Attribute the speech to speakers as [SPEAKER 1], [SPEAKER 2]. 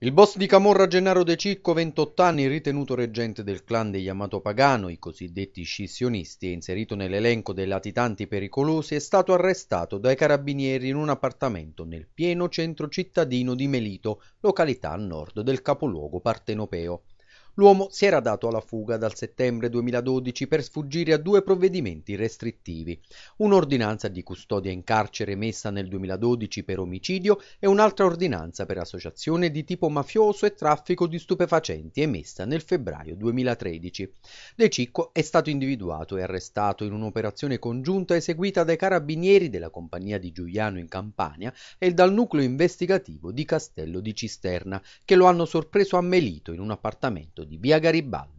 [SPEAKER 1] Il boss di Camorra Gennaro De Cicco, 28 anni, ritenuto reggente del clan degli Amato Pagano, i cosiddetti scissionisti, e inserito nell'elenco dei latitanti pericolosi, è stato arrestato dai carabinieri in un appartamento nel pieno centro cittadino di Melito, località a nord del capoluogo partenopeo l'uomo si era dato alla fuga dal settembre 2012 per sfuggire a due provvedimenti restrittivi, un'ordinanza di custodia in carcere emessa nel 2012 per omicidio e un'altra ordinanza per associazione di tipo mafioso e traffico di stupefacenti emessa nel febbraio 2013. De Cicco è stato individuato e arrestato in un'operazione congiunta eseguita dai carabinieri della compagnia di Giuliano in Campania e dal nucleo investigativo di Castello di Cisterna, che lo hanno sorpreso a Melito in un appartamento di via Garibaldi.